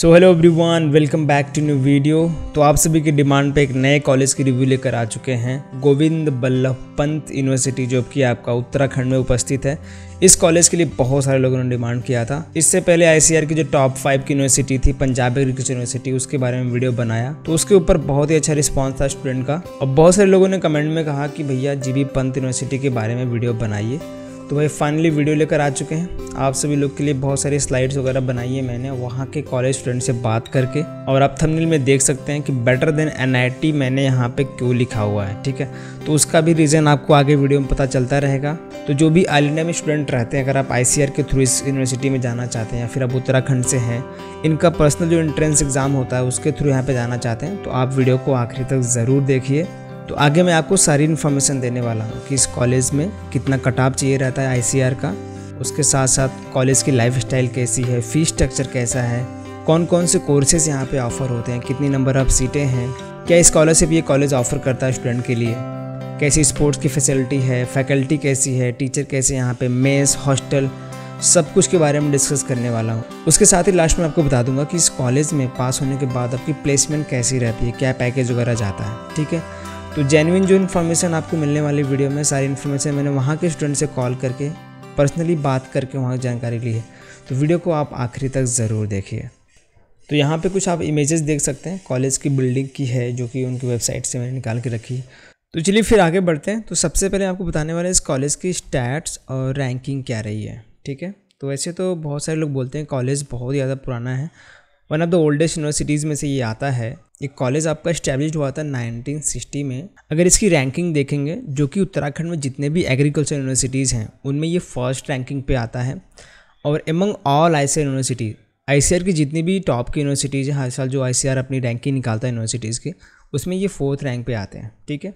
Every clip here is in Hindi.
so hello everyone welcome back to new video तो आप सभी की डिमांड पे एक नए कॉलेज की रिव्यू लेकर आ चुके हैं गोविंद बल्लभ पंत यूनिवर्सिटी जो कि आपका उत्तराखंड में उपस्थित है इस कॉलेज के लिए बहुत सारे लोगों ने डिमांड किया था इससे पहले आईसीआर की जो टॉप फाइव की यूनिवर्सिटी थी पंजाब एग्रीकल्चर यूनिवर्सिटी उसके बारे में वीडियो बनाया तो उसके ऊपर बहुत ही अच्छा रिस्पॉन्स था स्टूडेंट का और बहुत सारे लोगों ने कमेंट में कहा कि भैया जी पंत यूनिवर्सिटी के बारे में वीडियो बनाइए तो भाई फाइनली वीडियो लेकर आ चुके हैं आप सभी लोग के लिए बहुत सारी स्लाइड्स वगैरह बनाई है मैंने वहाँ के कॉलेज स्टूडेंट से बात करके और आप थंबनेल में देख सकते हैं कि बेटर देन एन मैंने यहाँ पे क्यों लिखा हुआ है ठीक है तो उसका भी रीज़न आपको आगे वीडियो में पता चलता रहेगा तो जो भी आल में स्टूडेंट रहते हैं अगर आप आई के थ्रू इस यूनिवर्सिटी में जाना चाहते हैं या फिर आप उत्तराखंड से हैं इनका पर्सनल जो एंट्रेंस एग्ज़ाम होता है उसके थ्रू यहाँ पर जाना चाहते हैं तो आप वीडियो को आखिरी तक ज़रूर देखिए तो आगे मैं आपको सारी इन्फॉर्मेशन देने वाला हूँ कि इस कॉलेज में कितना कटाप चाहिए रहता है आई का उसके साथ साथ कॉलेज की लाइफ कैसी है फ़ी स्ट्रक्चर कैसा है कौन कौन से कोर्सेज यहाँ पे ऑफ़र होते हैं कितनी नंबर ऑफ सीटें हैं क्या स्कॉलरशिप ये कॉलेज ऑफ़र करता है स्टूडेंट के लिए कैसी स्पोर्ट्स की फैसिलिटी है फैकल्टी कैसी है टीचर कैसे यहाँ पे मेस हॉस्टल सब कुछ के बारे में डिस्कस करने वाला हूँ उसके साथ ही लास्ट में आपको बता दूंगा कि इस कॉलेज में पास होने के बाद आपकी प्लेसमेंट कैसी रहती है क्या पैकेज वगैरह जाता है ठीक है तो जेनविन जो इन्फॉर्मेशन आपको मिलने वाली वीडियो में सारी इन्फॉर्मेशन मैंने वहाँ के स्टूडेंट से कॉल करके पर्सनली बात करके वहाँ जानकारी ली है तो वीडियो को आप आखिरी तक ज़रूर देखिए तो यहाँ पे कुछ आप इमेजेस देख सकते हैं कॉलेज की बिल्डिंग की है जो कि उनकी वेबसाइट से मैंने निकाल के रखी तो चलिए फिर आगे बढ़ते हैं तो सबसे पहले आपको बताने वाले इस कॉलेज की स्टैट्स और रैंकिंग क्या रही है ठीक है तो वैसे तो बहुत सारे लोग बोलते हैं कॉलेज बहुत ज़्यादा पुराना है one of the oldest universities में से ये आता है ये कॉलेज आपका इस्टेब्लिश हुआ था 1960 में अगर इसकी रैंकिंग देखेंगे जो कि उत्तराखंड में जितने भी एग्रीकल्चर यूनिवर्सिटीज़ हैं उनमें ये फर्स्ट रैंकिंग पे आता है और एमंग ऑल आई यूनिवर्सिटी आई की जितनी भी टॉप की यूनिवर्सिटीज़ हैं हर साल जो आई अपनी रैंकिंग निकालता है यूनिवर्सिटीज़ की उसमें ये फोर्थ रैंक पर आते हैं ठीक है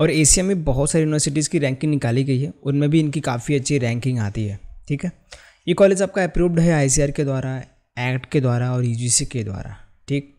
और एशिया में बहुत सारी यूनिवर्सिटीज़ की रैंकिंग निकाली गई है उनमें भी इनकी काफ़ी अच्छी रैंकिंग आती है ठीक है ये कॉलेज आपका अप्रूव्ड है आई के द्वारा एक्ट के द्वारा और यू e के द्वारा ठीक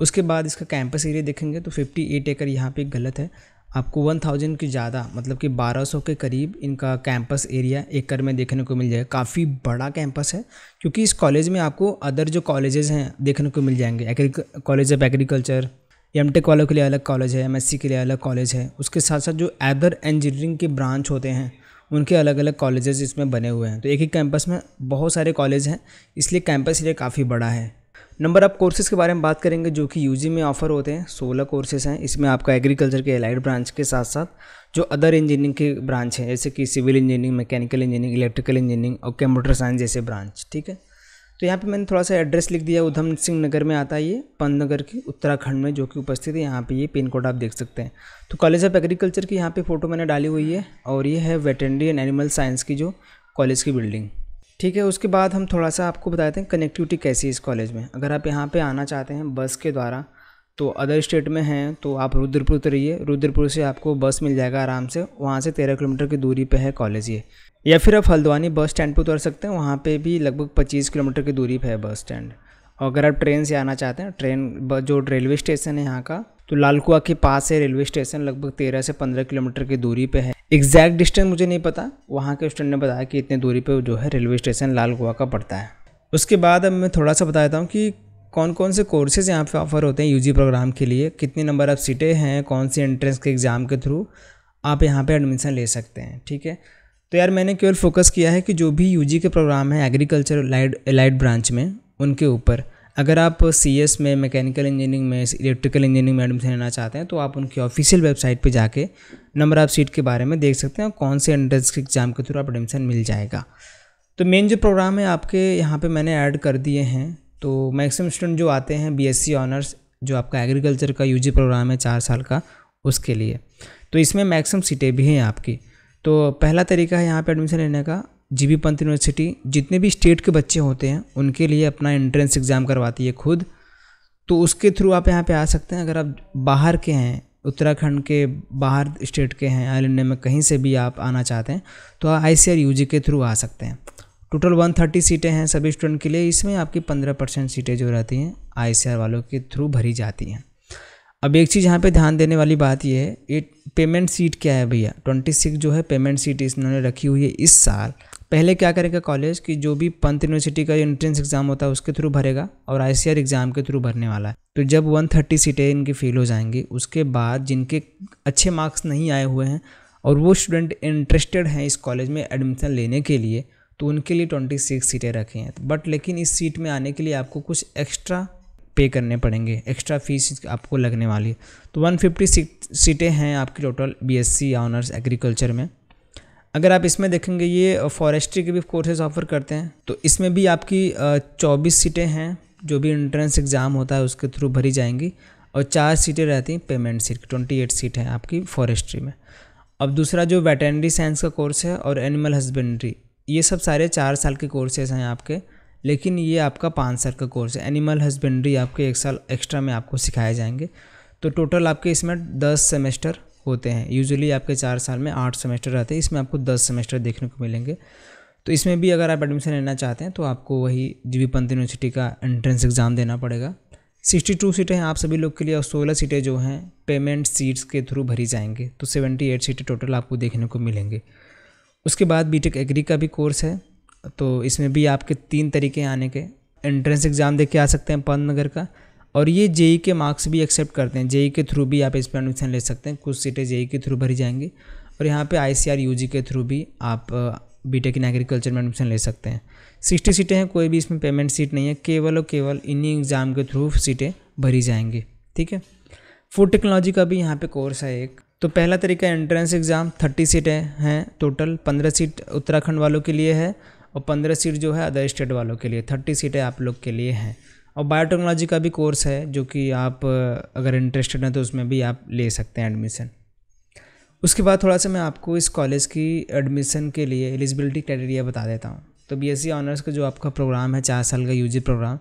उसके बाद इसका कैंपस एरिया देखेंगे तो 58 एकड़ यहाँ पर गलत है आपको 1000 के ज़्यादा मतलब कि 1200 के करीब इनका कैंपस एरिया एकड़ में देखने को मिल जाएगा काफ़ी बड़ा कैंपस है क्योंकि इस कॉलेज में आपको अदर जो कॉलेजेस हैं देखने को मिल जाएंगे कॉलेज ऑफ एग्रीकल्चर एम वालों के लिए अलग कॉलेज है एम के लिए अलग कॉलेज है उसके साथ साथ जो अदर इंजीनियरिंग के ब्रांच होते हैं उनके अलग अलग कॉलेजेस इसमें बने हुए हैं तो एक ही कैंपस में बहुत सारे कॉलेज हैं इसलिए कैंपस ये काफ़ी बड़ा है नंबर आप कोर्सेज़ के बारे में बात करेंगे जो कि यू में ऑफ़र होते हैं सोलह कोर्सेज़ हैं इसमें आपका एग्रीकल्चर के एलाइड ब्रांच के साथ साथ जो अदर इंजीनियरिंग के ब्रांच हैं जैसे कि civil engineering mechanical engineering electrical engineering और कंप्यूटर साइंस जैसे ब्रांच ठीक है तो यहाँ पे मैंने थोड़ा सा एड्रेस लिख दिया उधम सिंह नगर में आता है ये पंत नगर की उत्तराखंड में जो कि उपस्थित है यहाँ पे ये पिन कोड आप देख सकते हैं तो कॉलेज ऑफ एग्रीकल्चर की यहाँ पे फ़ोटो मैंने डाली हुई है और ये है वेटनरी एंड एनिमल साइंस की जो कॉलेज की बिल्डिंग ठीक है उसके बाद हम थोड़ा सा आपको बताते हैं कनेक्टिविटी कैसी है इस कॉलेज में अगर आप यहाँ पर आना चाहते हैं बस के द्वारा तो अदर स्टेट में हैं तो आप रुद्रपुर तो रहिए रुद्रपुर से आपको बस मिल जाएगा आराम से वहाँ से तेरह किलोमीटर की दूरी पर है कॉलेज ये या फिर आप हल्द्वानी बस स्टैंड पर उतर सकते हैं वहाँ पर भी लगभग पच्चीस किलोमीटर की दूरी पर है बस स्टैंड और अगर आप ट्रेन से आना चाहते हैं ट्रेन जो रेलवे स्टेशन है यहाँ का तो लालकुआ के पास है रेलवे स्टेशन लगभग तेरह से पंद्रह किलोमीटर की दूरी पे है एग्जैक्ट डिस्टेंस मुझे नहीं पता वहाँ के स्टूडेंट ने बताया कि इतने दूरी पे जो है रेलवे स्टेशन लाल कुआ का पड़ता है उसके बाद अब मैं थोड़ा सा बता देता हूँ कि कौन कौन से कोर्सेज यहाँ पे ऑफ़र होते हैं यूजी प्रोग्राम के लिए कितने नंबर ऑफ़ सीटें हैं कौन सी एंट्रेंस के एग्ज़ाम के थ्रू आप यहाँ पे एडमिशन ले सकते हैं ठीक है तो यार मैंने केवल फोकस किया है कि जो भी यूजी के प्रोग्राम हैं एग्रीकल्चर लाइड लाइट ब्रांच में उनके ऊपर अगर आप सी में मैकेनिकल इंजीनियरिंग में इलेक्ट्रिकल इंजीनियरिंग में एडमिशन लेना चाहते हैं तो आप उनकी ऑफिशियल वेबसाइट पर जाके नंबर ऑफ़ सीट के बारे में देख सकते हैं कौन से एंट्रेंस के एग्ज़ाम के थ्रू आप एडमिशन मिल जाएगा तो मेन जो प्रोग्राम है आपके यहाँ पे मैंने ऐड कर दिए हैं तो मैक्सिमम स्टूडेंट जो आते हैं बीएससी ऑनर्स e जो आपका एग्रीकल्चर का यूजी प्रोग्राम है चार साल का उसके लिए तो इसमें मैक्सिमम सीटें भी हैं आपकी तो पहला तरीका है यहाँ पर एडमिशन लेने का जी बी पंत यूनिवर्सिटी जितने भी स्टेट के बच्चे होते हैं उनके लिए अपना एंट्रेंस एग्ज़ाम करवाती है खुद तो उसके थ्रू आप यहाँ पे आ सकते हैं अगर आप बाहर के हैं उत्तराखंड के बाहर स्टेट के हैं आयल इंडिया में कहीं से भी आप आना चाहते हैं तो आई सी आर यू जी के थ्रू आ सकते हैं टोटल 130 सीटें हैं सभी स्टूडेंट के लिए इसमें आपकी 15 परसेंट सीटें जो रहती हैं आई वालों के थ्रू भरी जाती हैं अब एक चीज़ यहाँ पे ध्यान देने वाली बात यह है ये पेमेंट सीट क्या है भैया ट्वेंटी सिक्स जो है पेमेंट सीट इन्होंने रखी हुई है इस साल पहले क्या करेगा कॉलेज कि जो भी पंत यूनिवर्सिटी का एंट्रेंस एग्ज़ाम होता है उसके थ्रू भरेगा और आई एग्ज़ाम के थ्रू भरने वाला है तो जब वन थर्टी सीटें इनकी फेल हो जाएंगी उसके बाद जिनके अच्छे मार्क्स नहीं आए हुए हैं और वो स्टूडेंट इंटरेस्टेड हैं इस कॉलेज में एडमिशन लेने के लिए तो उनके लिए ट्वेंटी सिक्स सीटें रखी हैं बट लेकिन इस सीट में आने के लिए आपको कुछ एक्स्ट्रा पे करने पड़ेंगे एक्स्ट्रा फीस आपको लगने वाली तो वन फिफ्टी सीटें हैं आपकी टोटल बीएससी या ऑनर्स एग्रीकल्चर में अगर आप इसमें देखेंगे ये फॉरेस्ट्री के भी कोर्सेज ऑफर करते हैं तो इसमें भी आपकी चौबीस सीटें हैं जो भी इंट्रेंस एग्ज़ाम होता है उसके थ्रू भरी जाएंगी और चार सीटें रहती हैं payment seat twenty eight seat है आपकी फॉरेस्ट्री में अब दूसरा जो वेटनरी साइंस का कोर्स है और एनिमल हस्बेंड्री ये सब सारे चार साल के कोर्सेज हैं आपके लेकिन ये आपका पाँच साल का कोर्स है एनिमल हस्बेंड्री आपके एक साल एक्स्ट्रा में आपको सिखाए जाएंगे तो टोटल आपके इसमें दस सेमेस्टर होते हैं यूजुअली आपके चार साल में आठ सेमेस्टर रहते हैं इसमें आपको दस सेमेस्टर देखने को मिलेंगे तो इसमें भी अगर आप एडमिशन लेना चाहते हैं तो आपको वही जी वी पंत यूनिवर्सिटी का एंट्रेंस एग्ज़ाम देना पड़ेगा सिक्सटी टू सीटें हैं आप सभी लोग के लिए और सोलह सीटें जो हैं पेमेंट सीट्स के थ्रू भरी जाएंगे तो सेवेंटी एट सीटें टोटल आपको देखने को मिलेंगे उसके बाद बीटेक एग्री का भी कोर्स है तो इसमें भी आपके तीन तरीके आने के एंट्रेंस एग्ज़ाम दे के आ सकते हैं पंत नगर का और ये जेई e के मार्क्स भी एक्सेप्ट करते हैं जेई e के थ्रू भी आप इस पर एडमिशन ले सकते हैं कुछ सीटें जेई e के थ्रू भरी जाएंगी और यहाँ पे आई सी के थ्रू भी आप बीटेक इन एग्रीकल्चर में एडमिशन ले सकते हैं सिक्सटी सीटें हैं कोई भी इसमें पेमेंट सीट नहीं है केवल और केवल इन्हीं एग्ज़ाम के थ्रू सीटें भरी जाएंगी ठीक है फूड टेक्नोलॉजी का भी यहाँ पे कोर्स है एक तो पहला तरीका एंट्रेंस एग्ज़ाम थर्टी सीटें हैं टोटल पंद्रह सीट उत्तराखंड वालों के लिए है और पंद्रह सीट जो है अदर स्टेट वालों के लिए थर्टी सीटें आप लोग के लिए हैं और बायोटेक्नोलॉजी का भी कोर्स है जो कि आप अगर इंटरेस्टेड हैं तो उसमें भी आप ले सकते हैं एडमिशन उसके बाद थोड़ा सा मैं आपको इस कॉलेज की एडमिशन के लिए एलिजिबिलिटी क्राइटेरिया बता देता हूँ तो बी एस ऑनर्स का जो आपका प्रोग्राम है चार साल का यू प्रोग्राम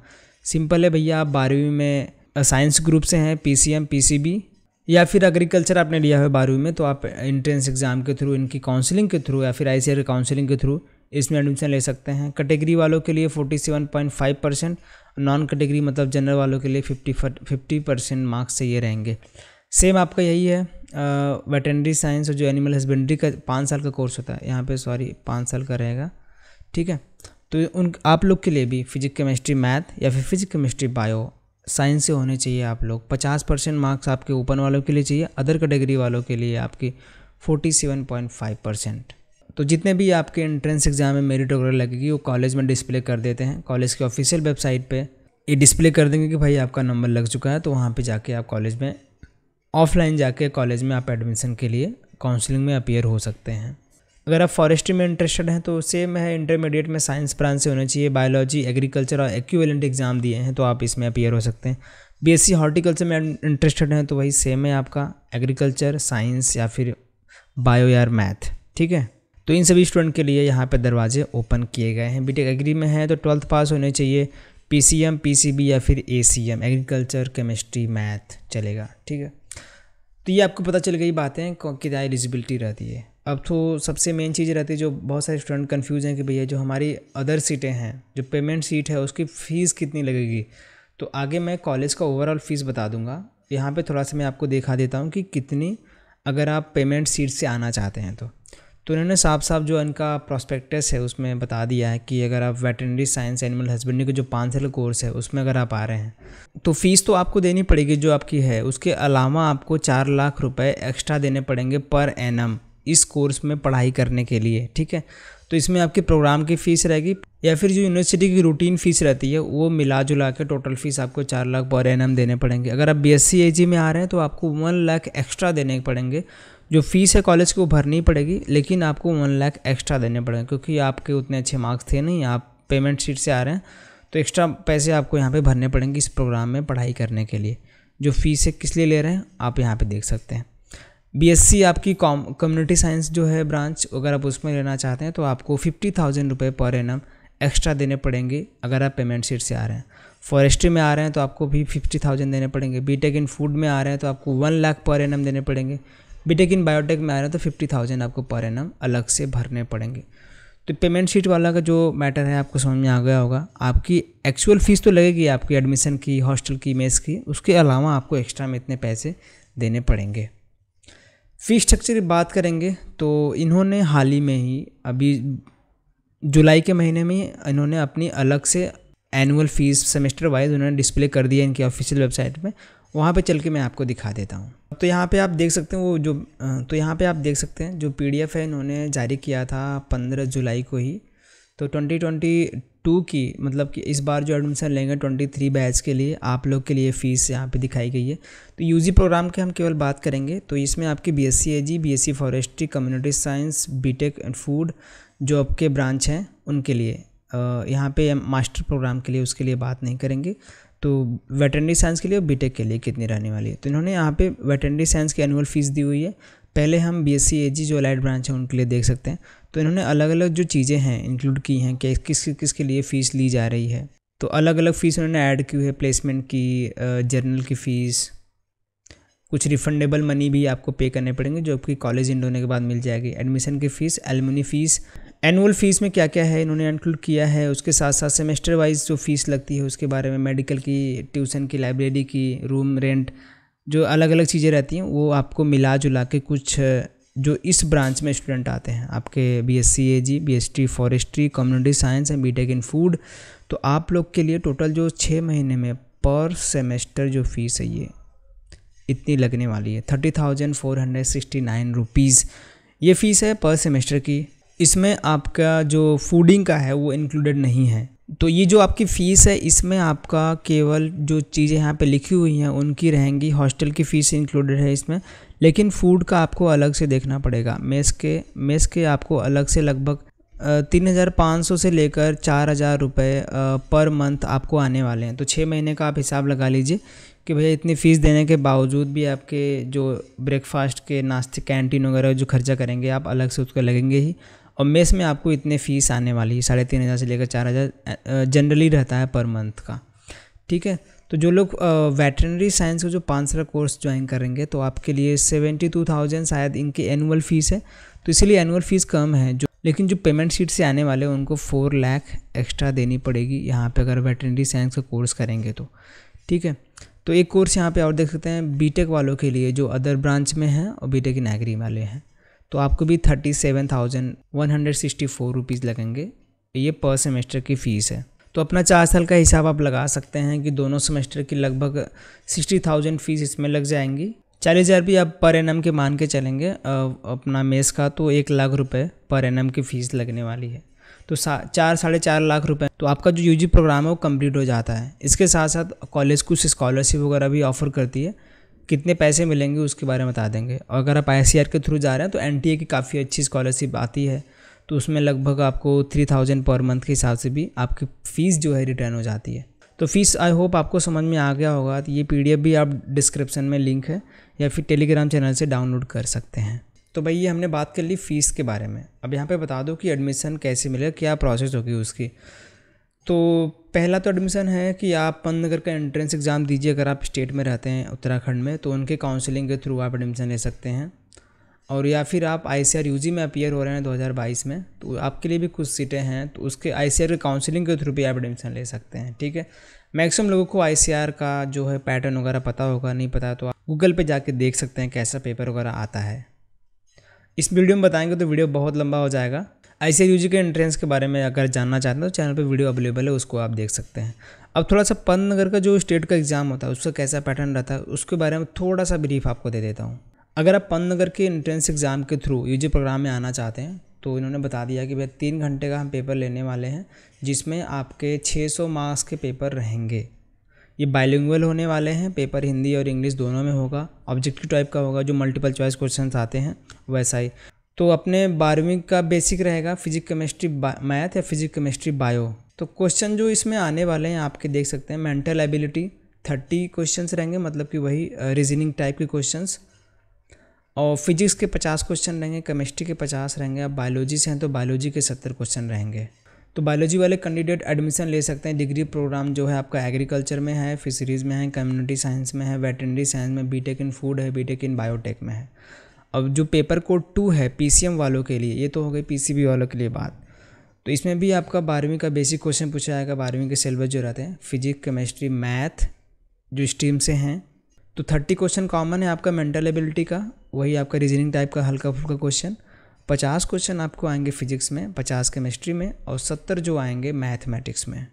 सिंपल है भैया आप बारहवीं में साइंस ग्रुप से हैं P C M P C B या फिर एग्रीकल्चर आपने लिया है बारहवीं में तो आप एंट्रेंस एग्ज़ाम के थ्रू इनकी काउंसलिंग के थ्रू या फिर आई काउंसलिंग के थ्रू इसमें एडमिशन ले सकते हैं कैटेगरी वालों के लिए 47.5 परसेंट नॉन कैटेगरी मतलब जनरल वालों के लिए 50 फिफ्टी परसेंट मार्क्स चाहिए रहेंगे सेम आपका यही है वेटनरी साइंस और जो एनिमल हस्बेंड्री का पाँच साल का कोर्स होता है यहाँ पे सॉरी पाँच साल का रहेगा ठीक है तो उन आप लोग के लिए भी फिजिक केमिस्ट्री मैथ या फिर फिजिक केमिस्ट्री बायो साइंस से होने चाहिए आप लोग पचास परसेंट मार्क्स आपके ओपन वालों के लिए चाहिए अदर कैटेगरी वालों के लिए आपकी forty seven point five percent तो जितने भी आपके एंट्रेंस एग्ज़ाम में मेरिट वगैरह लगेगी वो कॉलेज में डिस्प्ले कर देते हैं कॉलेज की ऑफिशियल वेबसाइट पर ये डिस्प्ले कर देंगे कि भाई आपका नंबर लग चुका है तो वहाँ पर जाके आप कॉलेज में ऑफलाइन जाके कॉलेज में आप एडमिशन के लिए काउंसलिंग में अपियर हो सकते हैं अगर आप फॉरेस्ट्री में इंटरेस्टेड हैं तो सेम है इंटरमीडिएट में साइंस ब्रांच से होना चाहिए बायोलॉजी एग्रीकल्चर और एक्यूवेलेंट एग्ज़ाम दिए हैं तो आप इसमें अपीयर हो सकते हैं बीएससी हॉर्टिकल्चर में इंटरेस्टेड हैं तो वही सेम है आपका एग्रीकल्चर साइंस या फिर बायो या मैथ ठीक है तो इन सभी स्टूडेंट के लिए यहाँ पर दरवाजे ओपन किए गए हैं बीटेक एग्री में है तो ट्वेल्थ पास होने चाहिए पीसीएम पीसीबी या फिर एसीएम एग्रीकल्चर केमिस्ट्री मैथ चलेगा ठीक है तो ये आपको पता चल गई बातें कि एलिजिबिलिटी रहती है अब तो सबसे मेन चीज़ रहती है जो बहुत सारे स्टूडेंट कन्फ्यूज हैं कि भैया जो हमारी अदर सीटें हैं जो पेमेंट सीट है उसकी फ़ीस कितनी लगेगी तो आगे मैं कॉलेज का ओवरऑल फ़ीस बता दूंगा यहाँ पे थोड़ा सा मैं आपको दिखा देता हूँ कि कितनी अगर आप पेमेंट सीट से आना चाहते हैं तो तो उन्होंने साफ साफ जो इनका प्रोस्पेक्टस है उसमें बता दिया है कि अगर आप वेटनरी साइंस एनिमल हस्बेंड्री का जो पाँच साल कोर्स है उसमें अगर आप आ रहे हैं तो फ़ीस तो आपको देनी पड़ेगी जो आपकी है उसके अलावा आपको चार लाख रुपए एक्स्ट्रा देने पड़ेंगे पर एनम इस कोर्स में पढ़ाई करने के लिए ठीक है तो इसमें आपके प्रोग्राम की फ़ीस रहेगी या फिर जो यूनिवर्सिटी की रूटीन फ़ीस रहती है वो मिला जुला के टोटल फ़ीस आपको चार लाख पर एन देने पड़ेंगे अगर आप बी एस में आ रहे हैं तो आपको वन लाख एक्स्ट्रा देने पड़ेंगे जो फीस है कॉलेज की वो भरनी पड़ेगी लेकिन आपको वन लाख एक्स्ट्रा देने पड़ेंगे क्योंकि आपके उतने अच्छे मार्क्स थे नहीं आप पेमेंट शीट से आ रहे हैं तो एक्स्ट्रा पैसे आपको यहाँ पर भरने पड़ेंगे इस प्रोग्राम में पढ़ाई करने के लिए जो फीस है किस लिए ले रहे हैं आप यहाँ पर देख सकते हैं बीएससी आपकी कॉम कम्युनिटी साइंस जो है ब्रांच अगर आप उसमें लेना चाहते हैं तो आपको फिफ्टी थाउजेंड रुपये पर एन एक्स्ट्रा देने पड़ेंगे अगर आप पेमेंट सीट से आ रहे हैं फॉरेस्ट्री में आ रहे हैं तो आपको भी फिफ्टी थाउजेंड देने पड़ेंगे बीटेक इन फूड में आ रहे हैं तो आपको वन लाख पर एन देने पड़ेंगे बीटेक इन बायोटेक में आ रहे हैं तो फिफ्टी थाउजेंड आपको पर एन अलग से भरने पड़ेंगे तो पेमेंट शीट वाला का जो मैटर है आपको समझ में आ गया होगा आपकी एक्चुअल फ़ीस तो लगेगी आपकी एडमिशन की हॉस्टल की मेस की उसके अलावा आपको एक्स्ट्रा में इतने पैसे देने पड़ेंगे फी स्ट्रक्चर की बात करेंगे तो इन्होंने हाल ही में ही अभी जुलाई के महीने में इन्होंने अपनी अलग से एनुअल फ़ीस सेमेस्टर वाइज उन्होंने डिस्प्ले कर दिया इनकी ऑफिशियल वेबसाइट में वहाँ पे चल के मैं आपको दिखा देता हूँ तो यहाँ पे आप देख सकते हैं वो जो तो यहाँ पे आप देख सकते हैं जो पीडीएफ है इन्होंने जारी किया था पंद्रह जुलाई को ही तो 2022 की मतलब कि इस बार जो एडमिशन लेंगे 23 बैच के लिए आप लोग के लिए फ़ीस यहाँ पे दिखाई गई है तो यूजी प्रोग्राम की हम केवल बात करेंगे तो इसमें आपकी B S C B S C forestry community science BTech and food जो आपके ब्रांच हैं उनके लिए यहाँ पे मास्टर प्रोग्राम के लिए उसके लिए बात नहीं करेंगे तो वेटनरी साइंस के लिए और बीटेक के लिए कितनी रहने वाली है तो इन्होंने यहाँ पे वेटनरी साइंस की एनुअल फ़ीस दी हुई है पहले हम बी एस सी ए जी जो अलाइड ब्रांच है उनके लिए देख सकते हैं तो इन्होंने अलग अलग जो चीज़ें हैं इंक्लूड की हैं कि किस किस के लिए फ़ीस ली जा रही है तो अलग अलग फ़ीस उन्होंने ऐड की है प्लेसमेंट की जर्नल की फ़ीस कुछ रिफंडेबल मनी भी आपको पे करने पड़ेंगे जो आपकी कॉलेज इंड होने के बाद मिल जाएगी एडमिशन की fees alumni fees annual fees में क्या क्या है इन्होंने इंक्लूड किया है उसके साथ साथ सेमेस्टर वाइज जो फ़ीस लगती है उसके बारे में मेडिकल की ट्यूशन की लाइब्रेरी की रूम रेंट जो अलग अलग चीज़ें रहती हैं वो आपको मिला जुला के कुछ जो इस ब्रांच में स्टूडेंट आते हैं आपके B S C A G B S T forestry community science and BTech in food तो आप लोग के लिए टोटल जो छः महीने में पर सेमेस्टर जो फीस है ये इतनी लगने वाली है thirty thousand four hundred sixty nine rupees ये फ़ीस है पर सेमेस्टर की इसमें आपका जो फूडिंग का है वो इंक्लूडेड नहीं है तो ये जो आपकी फ़ीस है इसमें आपका केवल जो चीज़ें यहाँ पे लिखी हुई हैं उनकी रहेंगी हॉस्टल की फ़ीस इंक्लूडेड है इसमें लेकिन फ़ूड का आपको अलग से देखना पड़ेगा मेस के मेस के आपको अलग से लगभग तीन हज़ार पाँच सौ से लेकर चार हज़ार रुपये पर मंथ आपको आने वाले हैं तो छः महीने का आप हिसाब लगा लीजिए कि भैया इतनी फ़ीस देने के बावजूद भी आपके जो ब्रेकफास्ट के नाश्ते कैंटीन वगैरह जो खर्चा करेंगे आप अलग से उसका लगेंगे ही और मेस में आपको इतने फ़ीस आने वाली है साढ़े तीन हज़ार से लेकर चार हज़ार जनरली रहता है पर मंथ का ठीक है तो जो लोग वेटरनरी साइंस का जो पाँच सारा कोर्स ज्वाइन करेंगे तो आपके लिए सेवेंटी टू थाउजेंड शायद इनकी एनुअल फ़ीस है तो इसीलिए एनुअल फ़ीस कम है जो लेकिन जो पेमेंट शीट से आने वाले उनको फोर लाख एक्स्ट्रा देनी पड़ेगी यहाँ पे अगर वेटरनरी साइंस का कोर्स करेंगे तो ठीक है तो एक कोर्स यहाँ पे और देख सकते हैं बीटेक वालों के लिए जो अदर ब्रांच में हैं और बीटेक इन एग्री वाले हैं तो आपको भी thirty seven thousand one hundred sixty four rupees लगेंगे ये पर सेमेस्टर की फ़ीस है तो अपना चार साल का हिसाब आप लगा सकते हैं कि दोनों सेमेस्टर की लगभग सिक्सटी थाउजेंड फीस इसमें लग जाएंगी चालीस हज़ार भी आप पर एनम के मान के चलेंगे अपना मेस का तो एक लाख रुपये पर एनम की फ़ीस लगने वाली है तो सा चार साढ़े चार लाख रुपए तो आपका जो यूजी प्रोग्राम है वो कंप्लीट हो जाता है इसके साथ साथ कॉलेज कुछ स्कॉलरशिप वगैरह भी ऑफर करती है कितने पैसे मिलेंगे उसके बारे में बता देंगे और अगर आप आई के थ्रू जा रहे हैं तो एन की काफ़ी अच्छी स्कॉलरशिप आती है तो उसमें लगभग आपको थ्री थाउजेंड पर मंथ के हिसाब से भी आपकी फ़ीस जो है रिटर्न हो जाती है तो फीस आई होप आपको समझ में आ गया होगा तो ये पी भी आप डिस्क्रिप्शन में लिंक है या फिर टेलीग्राम चैनल से डाउनलोड कर सकते हैं तो भाई ये हमने बात कर ली फ़ीस के बारे में अब यहाँ पे बता दो कि एडमिशन कैसे मिलेगा क्या प्रोसेस होगी उसकी तो पहला तो एडमिशन है कि आप पंतनगर का एंट्रेंस एग्ज़ाम दीजिए अगर आप स्टेट में रहते हैं उत्तराखंड में तो उनके काउंसलिंग के थ्रू आप एडमिशन ले सकते हैं और या फिर आप आई सी में अपियर हो रहे हैं 2022 में तो आपके लिए भी कुछ सीटें हैं तो उसके आई सी के काउंसिलिंग के थ्रू भी आप एडमिशन ले सकते हैं ठीक है मैक्सिमम लोगों को आई का जो है पैटर्न वगैरह पता होगा नहीं पता तो आप गूगल पर जाके देख सकते हैं कैसा पेपर वगैरह आता है इस वीडियो में बताएंगे तो वीडियो बहुत लंबा हो जाएगा आई सी के एंट्रेंस के बारे में अगर जानना चाहते हैं तो चैनल पर वीडियो अवेलेबल है उसको आप देख सकते हैं अब थोड़ा सा नगर का जो स्टेट का एग्ज़ाम होता है उसका कैसा पैटर्न रहता है उसके बारे में थोड़ा सा ब्रीफ आपको दे देता हूँ अगर आप नगर के एंट्रेंस एग्ज़ाम के थ्रू यू प्रोग्राम में आना चाहते हैं तो इन्होंने बता दिया कि भाई तीन घंटे का हम पेपर लेने वाले हैं जिसमें आपके 600 मार्क्स के पेपर रहेंगे ये बाइलिंगुअल होने वाले हैं पेपर हिंदी और इंग्लिश दोनों में होगा ऑब्जेक्टिव टाइप का होगा जो मल्टीपल चॉइस क्वेश्चन आते हैं वैसा ही तो अपने बारहवीं का बेसिक रहेगा फिजिक केमिस्ट्री मैथ या फिजिक केमिस्ट्री बायो तो क्वेश्चन जो इसमें आने वाले हैं आपके देख सकते हैं मेंटल एबिलिटी थर्टी क्वेश्चन रहेंगे मतलब कि वही रीजनिंग टाइप के क्वेश्चन और फिजिक्स के पचास क्वेश्चन रहेंगे केमिस्ट्री के पचास रहेंगे अब बायोलॉजी से हैं तो बायोलॉजी के सत्तर क्वेश्चन रहेंगे तो बायोलॉजी वाले कैंडिडेट एडमिशन ले सकते हैं डिग्री प्रोग्राम जो है आपका एग्रीकल्चर में है फिशरीज़ में है कम्युनिटी साइंस में है वेटनरी साइंस में बीटेक इन फूड है बीटेक इन बायोटेक में है अब जो पेपर कोड टू है पीसीएम वालों के लिए ये तो हो गई पीसीबी वालों के लिए बात तो इसमें भी आपका बारहवीं का बेसिक क्वेश्चन पूछा जाएगा बारहवीं के सिलेबस जो रहते हैं फिजिक्स केमिस्ट्री मैथ जो स्ट्रीम से हैं तो थर्टी क्वेश्चन कॉमन है आपका मेंटल एबिलिटी का वही आपका रीजनिंग टाइप का हल्का फुल्का क्वेश्चन पचास क्वेश्चन आपको आएंगे फिजिक्स में पचास केमिस्ट्री में और सत्तर जो आएंगे मैथमेटिक्स में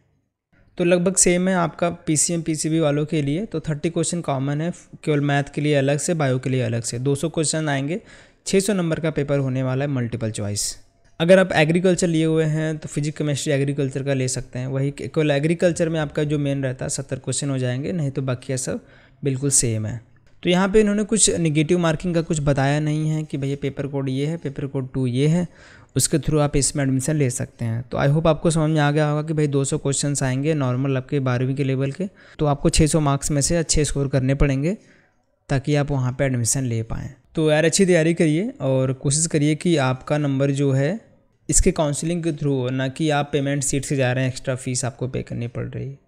तो लगभग सेम है आपका P C M P C B वालों के लिए तो थर्टी क्वेश्चन कॉमन है केवल मैथ के लिए अलग से बायो के लिए अलग से दो सौ क्वेश्चन आएंगे छः सौ नंबर का पेपर होने वाला है मल्टीपल चॉइस अगर आप एग्रीकल्चर लिए हुए हैं तो फिजिक्स केमिस्ट्री एग्रीकल्चर का ले सकते हैं वही केवल एग्रीकल्चर में आपका जो मेन रहता है सत्तर क्वेश्चन हो जाएंगे नहीं तो बाकी सब बिल्कुल सेम है तो यहाँ पे इन्होंने कुछ निगेटिव मार्किंग का कुछ बताया नहीं है कि भैया पेपर कोड ये है पेपर कोड टू ये है उसके थ्रू आप इसमें एडमिशन ले सकते हैं तो आई होप आपको समझ में आ गया होगा कि भाई 200 क्वेश्चंस आएंगे नॉर्मल आपके बारहवीं के लेवल के तो आपको 600 मार्क्स में से अच्छे स्कोर करने पड़ेंगे ताकि आप वहाँ पे एडमिशन ले पाएँ तो यार अच्छी तैयारी करिए और कोशिश करिए कि आपका नंबर जो है इसके काउंसिलिंग के थ्रू ना कि आप पेमेंट सीट से जा रहे हैं एक्स्ट्रा फीस आपको पे करनी पड़ रही है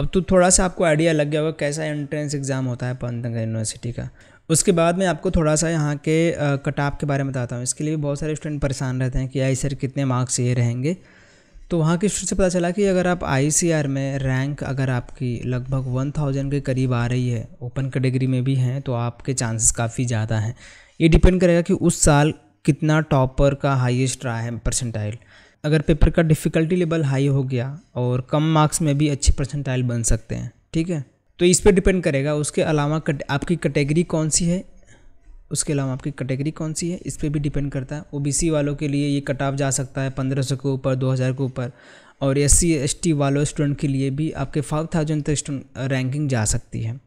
अब तो थोड़ा सा आपको आइडिया लग गया होगा कैसा एंट्रेंस एग्ज़ाम होता है पंतनगर यूनिवर्सिटी का उसके बाद मैं आपको थोड़ा सा यहाँ के कटाप के बारे में बताता हूँ इसके लिए भी बहुत सारे स्टूडेंट परेशान रहते हैं कि आई सर कितने मार्क्स ये रहेंगे तो वहाँ के स्टूडेंट से पता चला कि अगर आप आई में रैंक अगर आपकी लगभग वन थाउजेंड के करीब आ रही है ओपन कैटेगरी में भी हैं तो आपके चांसेस काफ़ी ज़्यादा हैं ये डिपेंड करेगा कि उस साल कितना टॉपर का हाइएस्ट रहा है परसेंटाइल अगर पेपर का डिफ़िकल्टी लेवल हाई हो गया और कम मार्क्स में भी अच्छे परसेंटाइल बन सकते हैं ठीक है तो इस पर डिपेंड करेगा उसके अलावा कट, आपकी कैटेगरी कौन सी है उसके अलावा आपकी कैटेगरी कौन सी है इस पर भी डिपेंड करता है ओबीसी वालों के लिए ये कट ऑफ जा सकता है पंद्रह सौ के ऊपर दो हज़ार के ऊपर और एस सी वालों स्टूडेंट के लिए भी आपके फाइव थाउजेंड तक रैंकिंग जा सकती है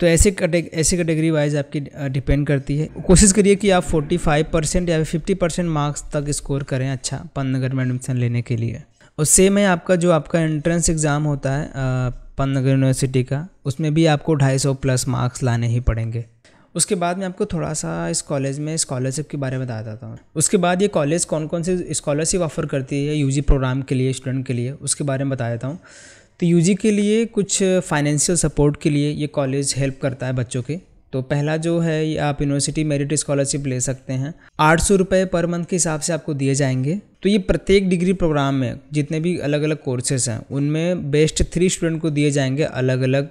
तो ऐसे कटेग ऐसे कैटेगरी वाइज आपकी डिपेंड करती है कोशिश करिए कि आप 45 परसेंट या फिफ्टी परसेंट मार्क्स तक स्कोर करें अच्छा पन्नगर में एडमिशन लेने के लिए और सेम है आपका जो आपका एंट्रेंस एग्ज़ाम होता है पन्नगर यूनिवर्सिटी का उसमें भी आपको सौ प्लस मार्क्स लाने ही पड़ेंगे उसके बाद मैं आपको थोड़ा सा इस कॉलेज में स्कॉलरशिप के बारे में बता देता हूँ उसके बाद ये कॉलेज कौन कौन से स्कॉलरशिप ऑफर करती है यूजी प्रोग्राम के लिए स्टूडेंट के लिए उसके बारे में बता देता हूँ तो यूजी के लिए कुछ फाइनेंशियल सपोर्ट के लिए ये कॉलेज हेल्प करता है बच्चों के तो पहला जो है ये आप यूनिवर्सिटी मेरिट स्कॉलरशिप ले सकते हैं आठ सौ रुपये पर मंथ के हिसाब से आपको दिए जाएंगे तो ये प्रत्येक डिग्री प्रोग्राम में जितने भी अलग अलग कोर्सेज हैं उनमें बेस्ट थ्री स्टूडेंट को दिए जाएंगे अलग अलग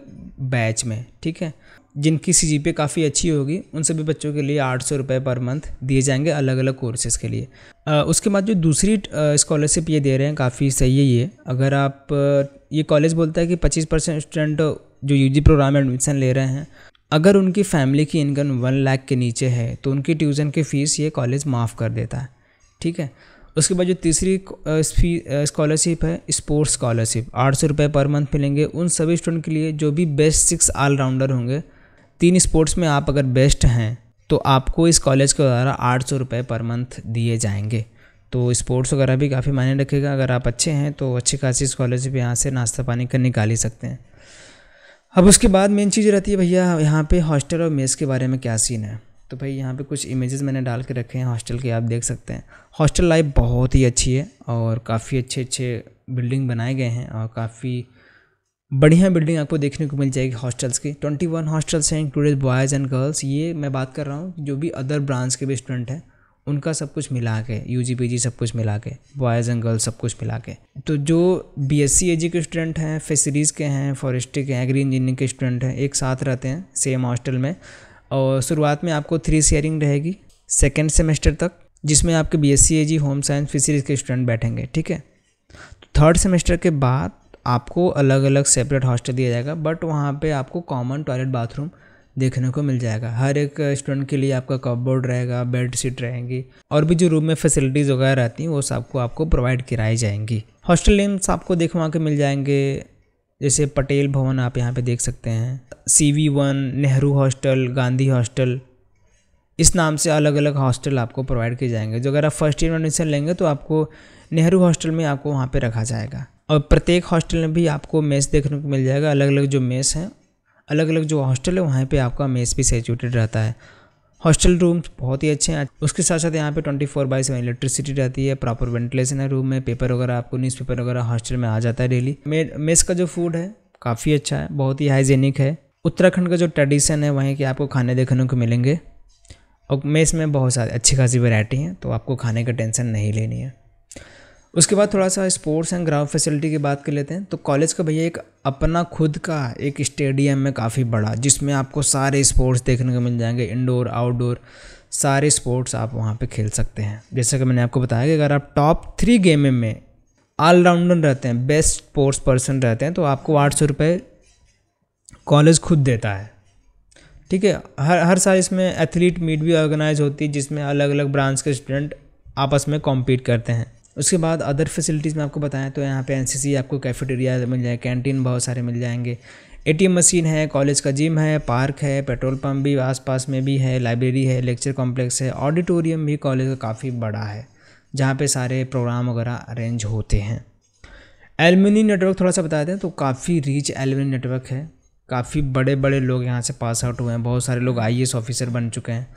बैच में ठीक है जिनकी सी जी काफ़ी अच्छी होगी उन सभी बच्चों के लिए आठ सौ रुपये पर मंथ दिए जाएंगे अलग अलग कोर्सेज़ के लिए आ, उसके बाद जो दूसरी स्कॉलरशिप ये दे रहे हैं काफ़ी सही है ये अगर आप ये कॉलेज बोलता है कि पच्चीस परसेंट स्टूडेंट जो जी प्रोग्राम में एडमिशन ले रहे हैं अगर उनकी फैमिली की इनकम वन लाख के नीचे है तो उनकी ट्यूशन की फ़ीस ये कॉलेज माफ़ कर देता है ठीक है उसके बाद जो तीसरी स्कॉलरशिप है स्पोर्ट्स स्कॉलरशिप आठ सौ रुपये पर मंथ मिलेंगे उन सभी स्टूडेंट के लिए जो भी बेस्ट सिक्स ऑलराउंडर होंगे तीन स्पोर्ट्स में आप अगर बेस्ट हैं तो आपको इस कॉलेज के द्वारा आठ सौ रुपये पर मंथ दिए जाएंगे तो स्पोर्ट्स वगैरह भी काफ़ी मायने रखेगा अगर आप अच्छे हैं तो अच्छी खासी इस कॉलेज भी यहाँ से नाश्ता पानी कर निकाल ही सकते हैं अब उसके बाद मेन चीज़ रहती है भैया यहाँ पे हॉस्टल और मेस के बारे में क्या सीन है तो भाई यहाँ पे कुछ इमेजेस मैंने डाल के रखे हैं हॉस्टल के आप देख सकते हैं हॉस्टल लाइफ बहुत ही अच्छी है और काफ़ी अच्छे अच्छे बिल्डिंग बनाए गए हैं और काफ़ी बढ़िया बिल्डिंग आपको देखने को मिल जाएगी हॉस्टल्स की ट्वेंटी वन हॉस्टल्स हैं इंक्लूडेड बॉयज़ एंड गर्ल्स ये मैं बात कर रहा हूँ जो भी अदर ब्रांच के भी स्टूडेंट हैं उनका सब कुछ मिला के यू जी पी जी सब कुछ मिला के बॉयज़ एंड गर्ल्स सब कुछ मिला के तो जो बी एस सी ए जी के स्टूडेंट हैं फिशरीज़ के हैं फॉरेस्ट्री के हैं एग्री इंजीनियरिंग के स्टूडेंट हैं एक साथ रहते हैं सेम हॉस्टल में और शुरुआत में आपको थ्री शेयरिंग रहेगी सेकेंड सेमेस्टर तक जिसमें आपके B S C A G home science fisheries के स्टूडेंट बैठेंगे ठीक है थर्ड तो सेमेस्टर के बाद आपको अलग अलग सेपरेट हॉस्टल दिया जाएगा बट वहाँ पे आपको कॉमन टॉयलेट बाथरूम देखने को मिल जाएगा हर एक स्टूडेंट के लिए आपका कपबोर्ड रहेगा बेड शीट रहेंगी और भी जो रूम में फैसिलिटीज़ वगैरह रहती हैं वो सबको आपको प्रोवाइड कराई जाएंगी हॉस्टल नेम्स आपको देख वहाँ के मिल जाएंगे जैसे पटेल भवन आप यहाँ पे देख सकते हैं C V one Nehru hostel Gandhi hostel इस नाम से अलग अलग हॉस्टल आपको प्रोवाइड किए जाएंगे जो अगर आप फर्स्ट ईयर में एडमिशन लेंगे तो आपको नेहरू हॉस्टल में आपको वहाँ पे रखा जाएगा और प्रत्येक हॉस्टल में भी आपको मेस देखने को मिल जाएगा अलग अलग जो मेस हैं अलग अलग जो हॉस्टल है वहाँ पे आपका मेस भी सेचुएटेड रहता है हॉस्टल रूम्स बहुत ही अच्छे हैं उसके साथ साथ यहाँ पे 24 फोर बाई सेवन इलेक्ट्रिसिटी रहती है प्रॉपर वेंटिलेशन है रूम में पेपर वगैरह आपको न्यूज़पेपर वगैरह हॉस्टल में आ जाता है डेली मे मेस का जो फूड है काफ़ी अच्छा है बहुत ही हाइजेनिक है उत्तराखंड का जो ट्रेडिशन है वहीं के आपको खाने देखने को मिलेंगे और मेस में बहुत सारे अच्छी खासी वैरायटी हैं तो आपको खाने का टेंशन नहीं लेनी है उसके बाद थोड़ा सा स्पोर्ट्स एंड ग्राउंड फैसिलिटी की बात कर लेते हैं तो कॉलेज का भैया एक अपना खुद का एक स्टेडियम है काफ़ी बड़ा जिसमें आपको सारे स्पोर्ट्स देखने को मिल जाएंगे इंडोर आउटडोर सारे स्पोर्ट्स आप वहाँ पे खेल सकते हैं जैसा कि मैंने आपको बताया कि अगर आप टॉप थ्री गेम में ऑलराउंडर रहते हैं बेस्ट स्पोर्ट्स पर्सन रहते हैं तो आपको आठ सौ रुपये कॉलेज खुद देता है ठीक है हर हर साल इसमें एथलीट मीट भी ऑर्गेनाइज होती है जिसमें अलग अलग ब्रांच के स्टूडेंट आपस में कॉम्पीट करते हैं उसके बाद अदर फैसिलिटीज़ में आपको बताएं तो यहाँ पे एनसीसी आपको कैफेटेरिया मिल जाए कैंटीन बहुत सारे मिल जाएंगे एटीएम मशीन है कॉलेज का जिम है पार्क है पेट्रोल पंप भी आसपास में भी है लाइब्रेरी है लेक्चर कॉम्प्लेक्स है ऑडिटोरियम भी कॉलेज का काफ़ी बड़ा है जहाँ पे सारे प्रोग्राम वगैरह अरेंज होते हैं एलमिनी नेटवर्क थोड़ा सा बता दें तो काफ़ी रिच एलमिनी नेटवर्क है काफ़ी बड़े बड़े लोग यहाँ से पास आउट हुए हैं बहुत सारे लोग आई ऑफिसर बन चुके हैं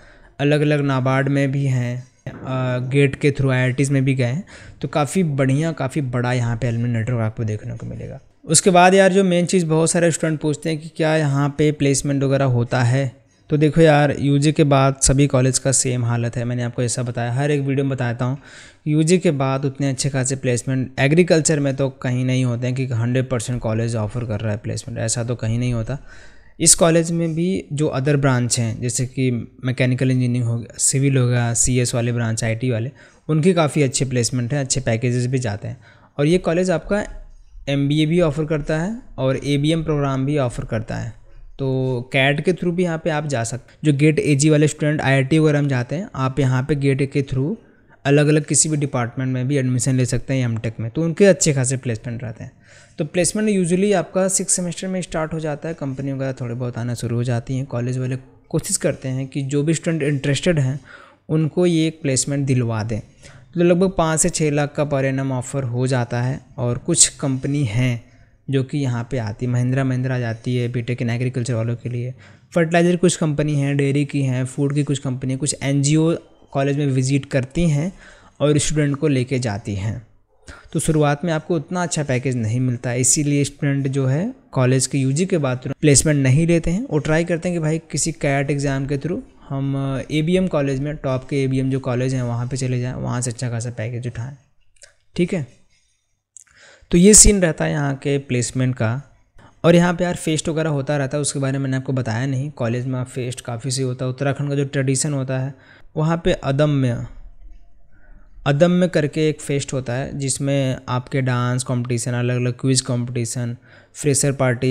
अलग अलग नाबार्ड में भी हैं गेट के थ्रू आई में भी गए हैं तो काफ़ी बढ़िया काफ़ी बड़ा यहाँ पे एलमी नेटवर्क आपको देखने को मिलेगा उसके बाद यार जो मेन चीज़ बहुत सारे स्टूडेंट पूछते हैं कि क्या यहाँ पे प्लेसमेंट वगैरह होता है तो देखो यार यूजी के बाद सभी कॉलेज का सेम हालत है मैंने आपको ऐसा बताया हर एक वीडियो में बताता हूँ यूजी के बाद उतने अच्छे खासे प्लेसमेंट एग्रीकल्चर में तो कहीं नहीं होते हैं कि हंड्रेड परसेंट कॉलेज ऑफर कर रहा है प्लेसमेंट ऐसा तो कहीं नहीं होता इस कॉलेज में भी जो अदर ब्रांच हैं जैसे कि मैकेनिकल इंजीनियरिंग हो गया सिविल हो गया सी वाले ब्रांच आई वाले उनके काफ़ी अच्छे प्लेसमेंट हैं अच्छे पैकेजेस भी जाते हैं और ये कॉलेज आपका एम भी ऑफ़र करता है और ए प्रोग्राम भी ऑफ़र करता है तो कैट के थ्रू भी यहाँ पे आप जा सकते जो गेट ए वाले स्टूडेंट आई वगैरह में जाते हैं आप यहाँ पे गेट के थ्रू अलग अलग किसी भी डिपार्टमेंट में भी एडमिशन ले सकते हैं एम टेक में तो उनके अच्छे खासे प्लेसमेंट रहते हैं तो प्लेसमेंट यूजुअली आपका सिक्स सेमेस्टर में स्टार्ट हो जाता है कंपनी वगैरह थोड़े बहुत आना शुरू हो जाती हैं कॉलेज वाले कोशिश करते हैं कि जो भी स्टूडेंट इंटरेस्टेड हैं उनको ये एक प्लेसमेंट दिलवा दें तो लगभग पाँच से छः लाख का पर एन ऑफ़र हो जाता है और कुछ कंपनी हैं जो कि यहाँ पे आती है महिंद्रा महिंद्रा जाती है बी इन एग्रीकल्चर वालों के लिए फर्टिलाइज़र कुछ कंपनी हैं डेयरी की हैं फूड की कुछ कंपनी कुछ एन कॉलेज में विज़िट करती हैं और स्टूडेंट को लेके जाती हैं तो शुरुआत में आपको उतना अच्छा पैकेज नहीं मिलता है इसीलिए स्टूडेंट जो है कॉलेज के यूजी के बाद प्लेसमेंट नहीं लेते हैं और ट्राई करते हैं कि भाई किसी कैट एग्ज़ाम के थ्रू हम ए बी एम कॉलेज में टॉप के ए बी एम जो कॉलेज हैं वहाँ पर चले जाएँ वहाँ से अच्छा खासा पैकेज उठाएँ ठीक है तो ये सीन रहता है यहाँ के प्लेसमेंट का और यहाँ पे यार फेस्ट वगैरह होता रहता है उसके बारे में मैंने आपको बताया नहीं कॉलेज में फेस्ट काफ़ी से होता है उत्तराखंड का जो ट्रेडिशन होता है वहाँ पे अदम्य अदम्य करके एक फेस्ट होता है जिसमें आपके डांस कंपटीशन अलग अलग quiz competition fresher party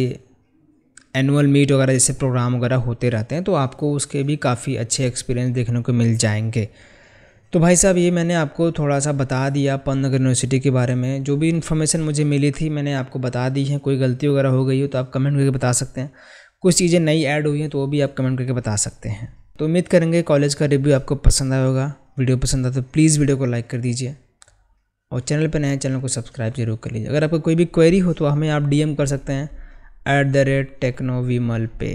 annual meet वगैरह जैसे प्रोग्राम वगैरह होते रहते हैं तो आपको उसके भी काफ़ी अच्छे एक्सपीरियंस देखने को मिल जाएंगे तो भाई साहब ये मैंने आपको थोड़ा सा बता दिया पंत नगर यूनिवर्सिटी के बारे में जो भी इन्फॉर्मेशन मुझे मिली थी मैंने आपको बता दी है कोई गलती वगैरह हो गई हो तो आप कमेंट करके बता सकते हैं कुछ चीज़ें नई ऐड हुई हैं तो वो भी आप कमेंट करके बता सकते हैं तो उम्मीद करेंगे कॉलेज का रिव्यू आपको पसंद आया होगा वीडियो पसंद आता तो प्लीज़ वीडियो को लाइक कर दीजिए और चैनल पर नए चैनल को सब्सक्राइब जरूर कर लीजिए अगर आपको कोई भी क्वेरी हो तो हमें आप डीएम कर सकते हैं at the rate techno Vimal पे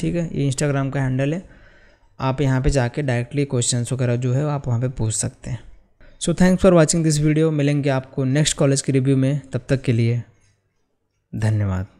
ठीक है ये इंस्टाग्राम का हैंडल है आप यहाँ पे जाके डायरेक्टली क्वेश्चन वगैरह जो है आप वहाँ पे पूछ सकते हैं so thanks for watching this video मिलेंगे आपको नेक्स्ट कॉलेज के रिव्यू में तब तक के लिए धन्यवाद